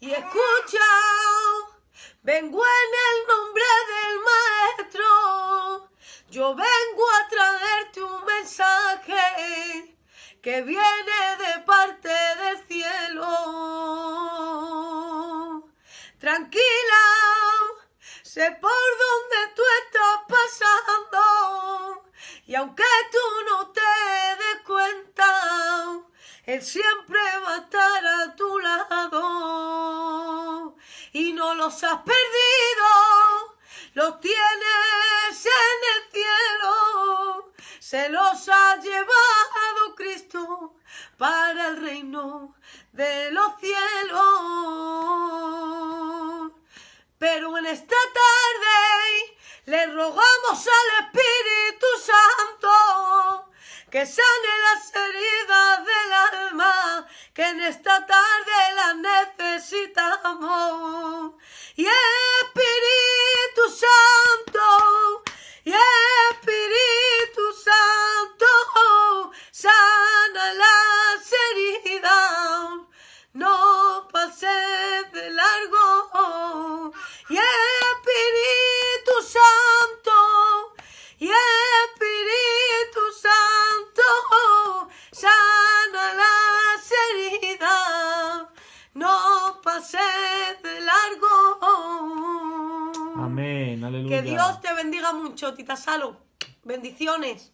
y escucha, vengo en el nombre del Maestro, yo vengo a traerte un mensaje que viene de parte del cielo. Tranquila, sé por dónde tú estás pasando y aunque tú no te des cuenta, Él siempre va a estar a tu lado los has perdido, los tienes en el cielo, se los ha llevado Cristo para el reino de los cielos. Pero en esta tarde le rogamos al Espíritu Santo que sane las heridas del alma, que en esta tarde la sed largo. Amén, aleluya. Que Dios te bendiga mucho, Tita Salo. Bendiciones.